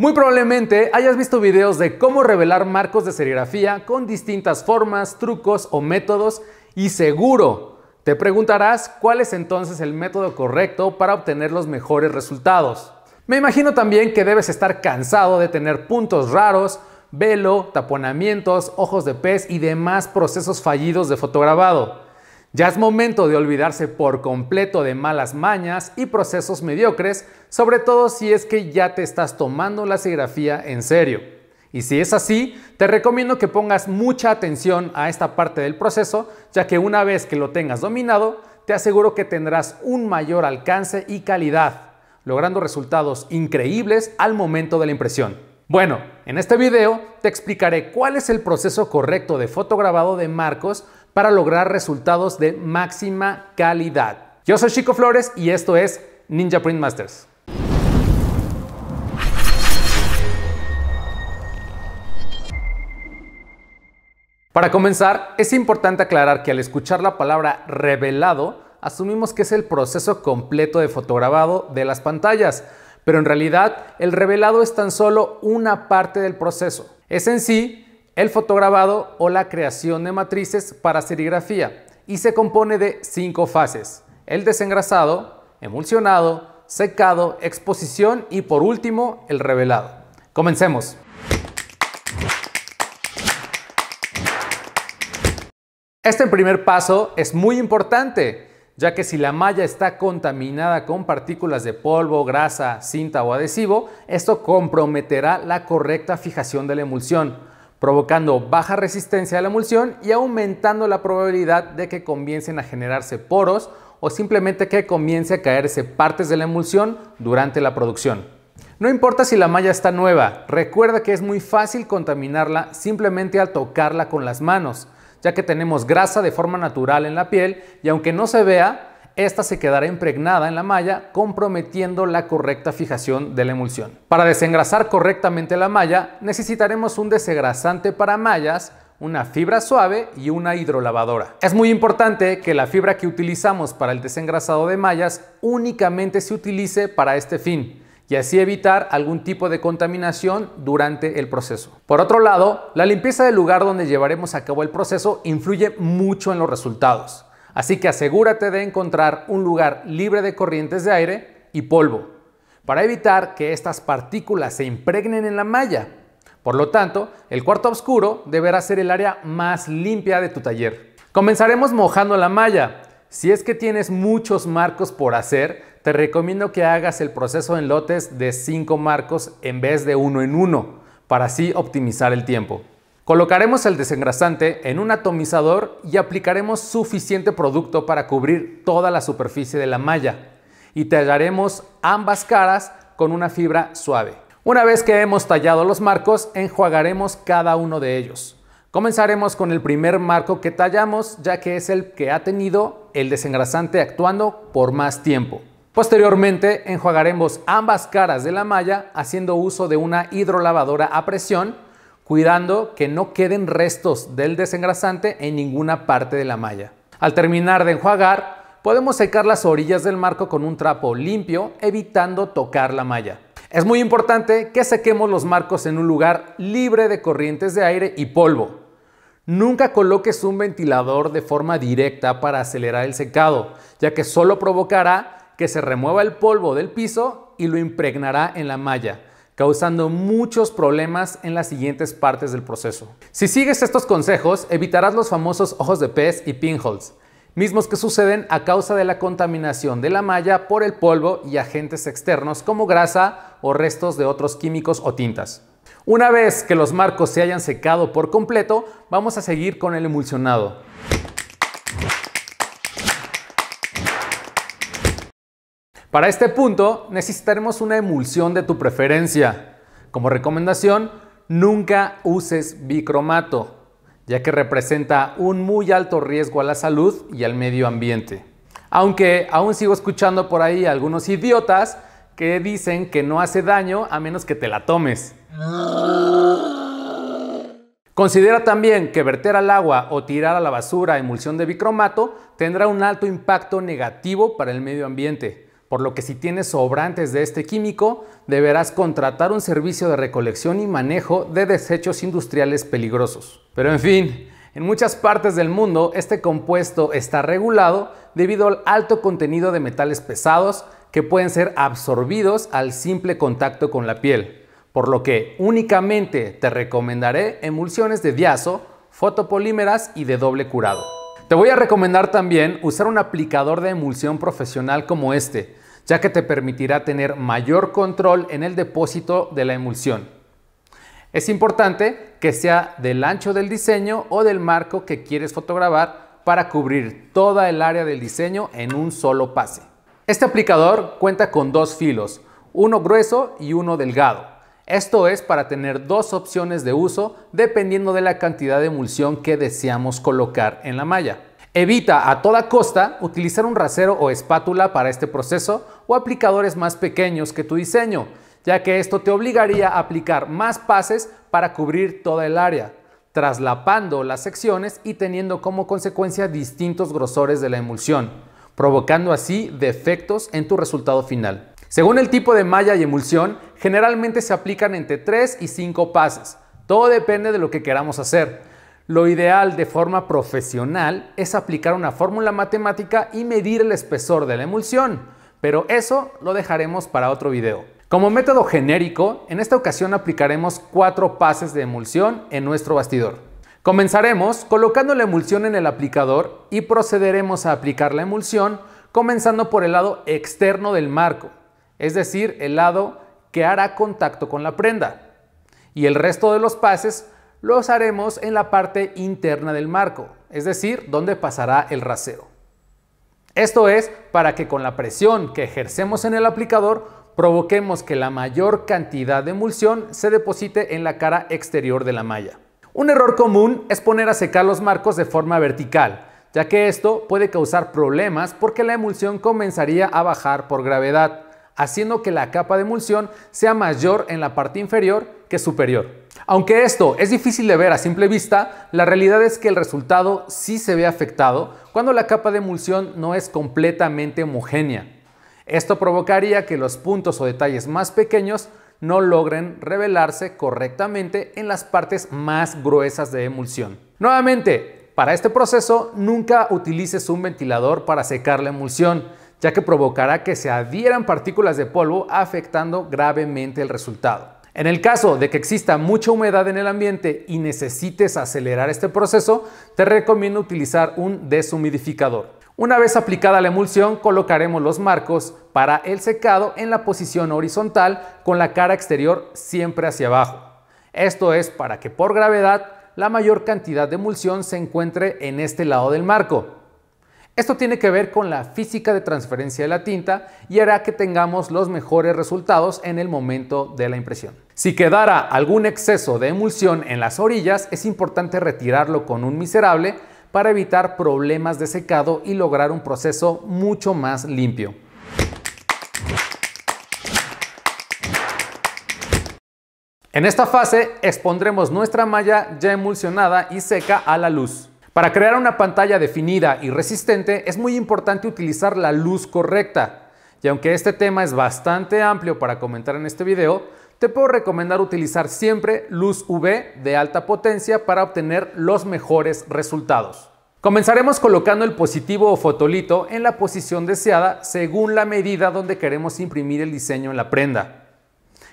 Muy probablemente hayas visto videos de cómo revelar marcos de serigrafía con distintas formas, trucos o métodos y seguro te preguntarás cuál es entonces el método correcto para obtener los mejores resultados. Me imagino también que debes estar cansado de tener puntos raros, velo, taponamientos, ojos de pez y demás procesos fallidos de fotograbado. Ya es momento de olvidarse por completo de malas mañas y procesos mediocres, sobre todo si es que ya te estás tomando la serigrafía en serio. Y si es así, te recomiendo que pongas mucha atención a esta parte del proceso, ya que una vez que lo tengas dominado, te aseguro que tendrás un mayor alcance y calidad, logrando resultados increíbles al momento de la impresión. Bueno, en este video te explicaré cuál es el proceso correcto de fotograbado de marcos para lograr resultados de máxima calidad. Yo soy Chico Flores y esto es Ninja Print Masters. Para comenzar, es importante aclarar que al escuchar la palabra revelado, asumimos que es el proceso completo de fotograbado de las pantallas, pero en realidad el revelado es tan solo una parte del proceso. Es en sí el fotograbado o la creación de matrices para serigrafía y se compone de cinco fases, el desengrasado, emulsionado, secado, exposición y por último el revelado. Comencemos. Este primer paso es muy importante, ya que si la malla está contaminada con partículas de polvo, grasa, cinta o adhesivo, esto comprometerá la correcta fijación de la emulsión, provocando baja resistencia a la emulsión y aumentando la probabilidad de que comiencen a generarse poros o simplemente que comience a caerse partes de la emulsión durante la producción. No importa si la malla está nueva, recuerda que es muy fácil contaminarla simplemente al tocarla con las manos, ya que tenemos grasa de forma natural en la piel y aunque no se vea, esta se quedará impregnada en la malla comprometiendo la correcta fijación de la emulsión. Para desengrasar correctamente la malla necesitaremos un desengrasante para mallas, una fibra suave y una hidrolavadora. Es muy importante que la fibra que utilizamos para el desengrasado de mallas únicamente se utilice para este fin y así evitar algún tipo de contaminación durante el proceso. Por otro lado, la limpieza del lugar donde llevaremos a cabo el proceso influye mucho en los resultados. Así que asegúrate de encontrar un lugar libre de corrientes de aire y polvo para evitar que estas partículas se impregnen en la malla. Por lo tanto, el cuarto oscuro deberá ser el área más limpia de tu taller. Comenzaremos mojando la malla. Si es que tienes muchos marcos por hacer, te recomiendo que hagas el proceso en lotes de 5 marcos en vez de uno en uno, para así optimizar el tiempo. Colocaremos el desengrasante en un atomizador y aplicaremos suficiente producto para cubrir toda la superficie de la malla y tallaremos ambas caras con una fibra suave. Una vez que hemos tallado los marcos, enjuagaremos cada uno de ellos. Comenzaremos con el primer marco que tallamos ya que es el que ha tenido el desengrasante actuando por más tiempo. Posteriormente enjuagaremos ambas caras de la malla haciendo uso de una hidrolavadora a presión cuidando que no queden restos del desengrasante en ninguna parte de la malla. Al terminar de enjuagar, podemos secar las orillas del marco con un trapo limpio, evitando tocar la malla. Es muy importante que sequemos los marcos en un lugar libre de corrientes de aire y polvo. Nunca coloques un ventilador de forma directa para acelerar el secado, ya que solo provocará que se remueva el polvo del piso y lo impregnará en la malla, causando muchos problemas en las siguientes partes del proceso. Si sigues estos consejos, evitarás los famosos ojos de pez y pinholes, mismos que suceden a causa de la contaminación de la malla por el polvo y agentes externos como grasa o restos de otros químicos o tintas. Una vez que los marcos se hayan secado por completo, vamos a seguir con el emulsionado. Para este punto necesitaremos una emulsión de tu preferencia. Como recomendación, nunca uses bicromato, ya que representa un muy alto riesgo a la salud y al medio ambiente. Aunque aún sigo escuchando por ahí algunos idiotas que dicen que no hace daño a menos que te la tomes. Considera también que verter al agua o tirar a la basura emulsión de bicromato tendrá un alto impacto negativo para el medio ambiente por lo que si tienes sobrantes de este químico, deberás contratar un servicio de recolección y manejo de desechos industriales peligrosos. Pero en fin, en muchas partes del mundo este compuesto está regulado debido al alto contenido de metales pesados que pueden ser absorbidos al simple contacto con la piel, por lo que únicamente te recomendaré emulsiones de diazo, fotopolímeras y de doble curado. Te voy a recomendar también usar un aplicador de emulsión profesional como este, ya que te permitirá tener mayor control en el depósito de la emulsión. Es importante que sea del ancho del diseño o del marco que quieres fotograbar para cubrir toda el área del diseño en un solo pase. Este aplicador cuenta con dos filos, uno grueso y uno delgado. Esto es para tener dos opciones de uso dependiendo de la cantidad de emulsión que deseamos colocar en la malla. Evita a toda costa utilizar un rasero o espátula para este proceso o aplicadores más pequeños que tu diseño, ya que esto te obligaría a aplicar más pases para cubrir toda el área, traslapando las secciones y teniendo como consecuencia distintos grosores de la emulsión, provocando así defectos en tu resultado final. Según el tipo de malla y emulsión, generalmente se aplican entre 3 y 5 pases. Todo depende de lo que queramos hacer. Lo ideal de forma profesional es aplicar una fórmula matemática y medir el espesor de la emulsión, pero eso lo dejaremos para otro video. Como método genérico, en esta ocasión aplicaremos cuatro pases de emulsión en nuestro bastidor. Comenzaremos colocando la emulsión en el aplicador y procederemos a aplicar la emulsión comenzando por el lado externo del marco, es decir, el lado que hará contacto con la prenda. Y el resto de los pases los haremos en la parte interna del marco, es decir, donde pasará el rasero. Esto es para que con la presión que ejercemos en el aplicador provoquemos que la mayor cantidad de emulsión se deposite en la cara exterior de la malla. Un error común es poner a secar los marcos de forma vertical, ya que esto puede causar problemas porque la emulsión comenzaría a bajar por gravedad, haciendo que la capa de emulsión sea mayor en la parte inferior que superior. Aunque esto es difícil de ver a simple vista, la realidad es que el resultado sí se ve afectado cuando la capa de emulsión no es completamente homogénea. Esto provocaría que los puntos o detalles más pequeños no logren revelarse correctamente en las partes más gruesas de emulsión. Nuevamente, para este proceso nunca utilices un ventilador para secar la emulsión, ya que provocará que se adhieran partículas de polvo afectando gravemente el resultado. En el caso de que exista mucha humedad en el ambiente y necesites acelerar este proceso, te recomiendo utilizar un deshumidificador. Una vez aplicada la emulsión, colocaremos los marcos para el secado en la posición horizontal con la cara exterior siempre hacia abajo. Esto es para que por gravedad la mayor cantidad de emulsión se encuentre en este lado del marco. Esto tiene que ver con la física de transferencia de la tinta y hará que tengamos los mejores resultados en el momento de la impresión. Si quedara algún exceso de emulsión en las orillas, es importante retirarlo con un miserable para evitar problemas de secado y lograr un proceso mucho más limpio. En esta fase expondremos nuestra malla ya emulsionada y seca a la luz. Para crear una pantalla definida y resistente es muy importante utilizar la luz correcta. Y aunque este tema es bastante amplio para comentar en este video, te puedo recomendar utilizar siempre luz UV de alta potencia para obtener los mejores resultados. Comenzaremos colocando el positivo o fotolito en la posición deseada según la medida donde queremos imprimir el diseño en la prenda.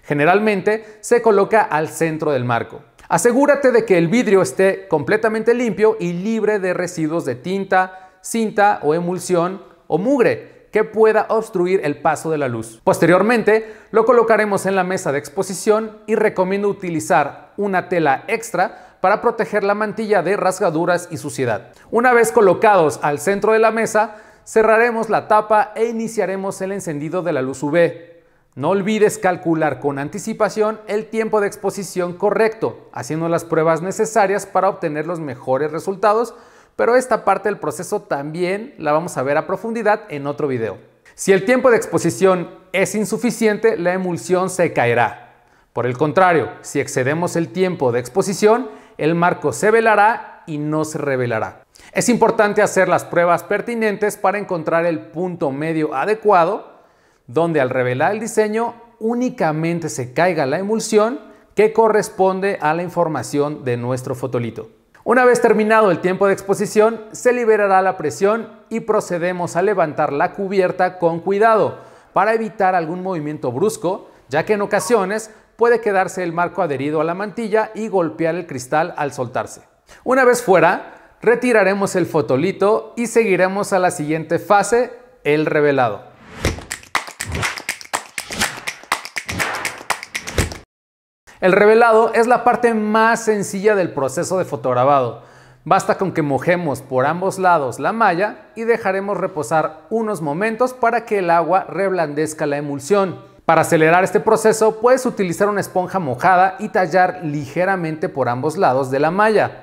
Generalmente se coloca al centro del marco. Asegúrate de que el vidrio esté completamente limpio y libre de residuos de tinta, cinta o emulsión o mugre que pueda obstruir el paso de la luz. Posteriormente, lo colocaremos en la mesa de exposición y recomiendo utilizar una tela extra para proteger la mantilla de rasgaduras y suciedad. Una vez colocados al centro de la mesa, cerraremos la tapa e iniciaremos el encendido de la luz UV. No olvides calcular con anticipación el tiempo de exposición correcto, haciendo las pruebas necesarias para obtener los mejores resultados, pero esta parte del proceso también la vamos a ver a profundidad en otro video. Si el tiempo de exposición es insuficiente, la emulsión se caerá. Por el contrario, si excedemos el tiempo de exposición, el marco se velará y no se revelará. Es importante hacer las pruebas pertinentes para encontrar el punto medio adecuado donde al revelar el diseño únicamente se caiga la emulsión que corresponde a la información de nuestro fotolito. Una vez terminado el tiempo de exposición, se liberará la presión y procedemos a levantar la cubierta con cuidado para evitar algún movimiento brusco, ya que en ocasiones puede quedarse el marco adherido a la mantilla y golpear el cristal al soltarse. Una vez fuera, retiraremos el fotolito y seguiremos a la siguiente fase, el revelado. El revelado es la parte más sencilla del proceso de fotograbado. Basta con que mojemos por ambos lados la malla y dejaremos reposar unos momentos para que el agua reblandezca la emulsión. Para acelerar este proceso puedes utilizar una esponja mojada y tallar ligeramente por ambos lados de la malla.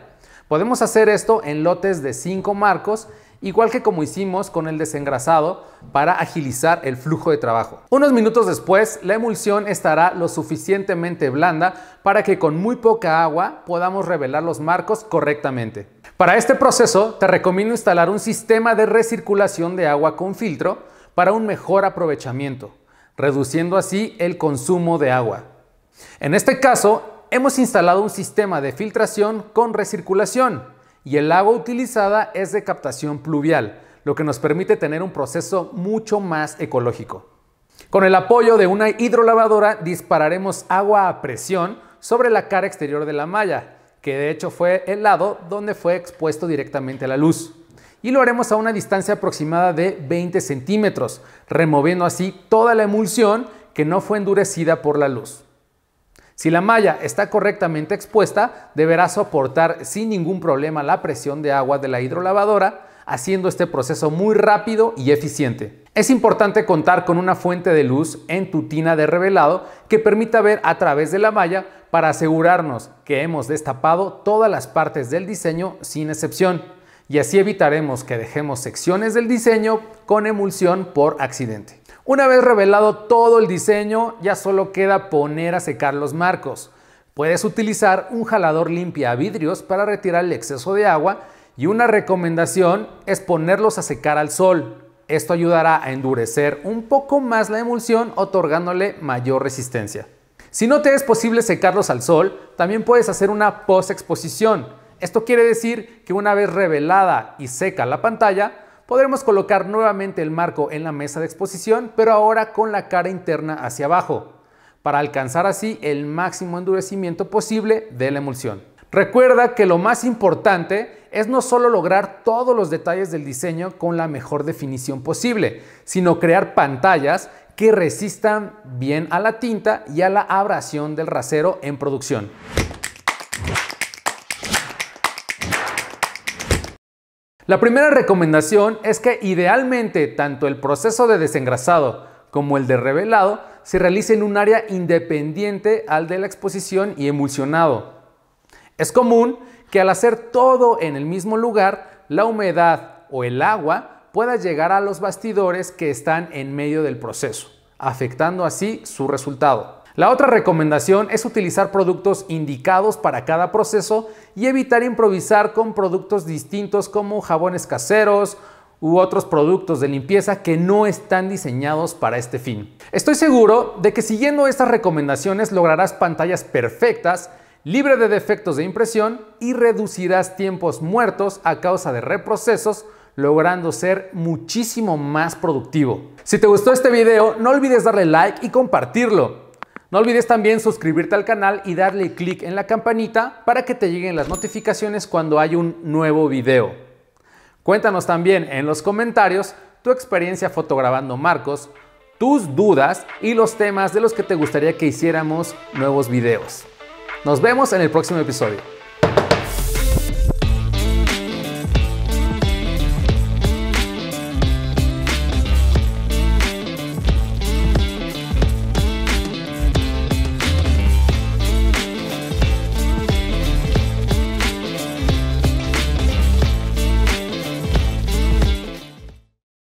Podemos hacer esto en lotes de 5 marcos igual que como hicimos con el desengrasado para agilizar el flujo de trabajo. Unos minutos después, la emulsión estará lo suficientemente blanda para que con muy poca agua podamos revelar los marcos correctamente. Para este proceso, te recomiendo instalar un sistema de recirculación de agua con filtro para un mejor aprovechamiento, reduciendo así el consumo de agua. En este caso, hemos instalado un sistema de filtración con recirculación, y el agua utilizada es de captación pluvial, lo que nos permite tener un proceso mucho más ecológico. Con el apoyo de una hidrolavadora dispararemos agua a presión sobre la cara exterior de la malla, que de hecho fue el lado donde fue expuesto directamente a la luz. Y lo haremos a una distancia aproximada de 20 centímetros, removiendo así toda la emulsión que no fue endurecida por la luz. Si la malla está correctamente expuesta, deberá soportar sin ningún problema la presión de agua de la hidrolavadora, haciendo este proceso muy rápido y eficiente. Es importante contar con una fuente de luz en tu tina de revelado que permita ver a través de la malla para asegurarnos que hemos destapado todas las partes del diseño sin excepción y así evitaremos que dejemos secciones del diseño con emulsión por accidente. Una vez revelado todo el diseño, ya solo queda poner a secar los marcos. Puedes utilizar un jalador limpia vidrios para retirar el exceso de agua y una recomendación es ponerlos a secar al sol. Esto ayudará a endurecer un poco más la emulsión otorgándole mayor resistencia. Si no te es posible secarlos al sol, también puedes hacer una post-exposición. Esto quiere decir que una vez revelada y seca la pantalla, podremos colocar nuevamente el marco en la mesa de exposición, pero ahora con la cara interna hacia abajo, para alcanzar así el máximo endurecimiento posible de la emulsión. Recuerda que lo más importante es no solo lograr todos los detalles del diseño con la mejor definición posible, sino crear pantallas que resistan bien a la tinta y a la abrasión del rasero en producción. La primera recomendación es que idealmente tanto el proceso de desengrasado como el de revelado se realice en un área independiente al de la exposición y emulsionado. Es común que al hacer todo en el mismo lugar, la humedad o el agua pueda llegar a los bastidores que están en medio del proceso, afectando así su resultado. La otra recomendación es utilizar productos indicados para cada proceso y evitar improvisar con productos distintos como jabones caseros, u otros productos de limpieza que no están diseñados para este fin. Estoy seguro de que siguiendo estas recomendaciones lograrás pantallas perfectas, libre de defectos de impresión y reducirás tiempos muertos a causa de reprocesos logrando ser muchísimo más productivo. Si te gustó este video, no olvides darle like y compartirlo. No olvides también suscribirte al canal y darle clic en la campanita para que te lleguen las notificaciones cuando hay un nuevo video. Cuéntanos también en los comentarios tu experiencia fotograbando marcos, tus dudas y los temas de los que te gustaría que hiciéramos nuevos videos. Nos vemos en el próximo episodio.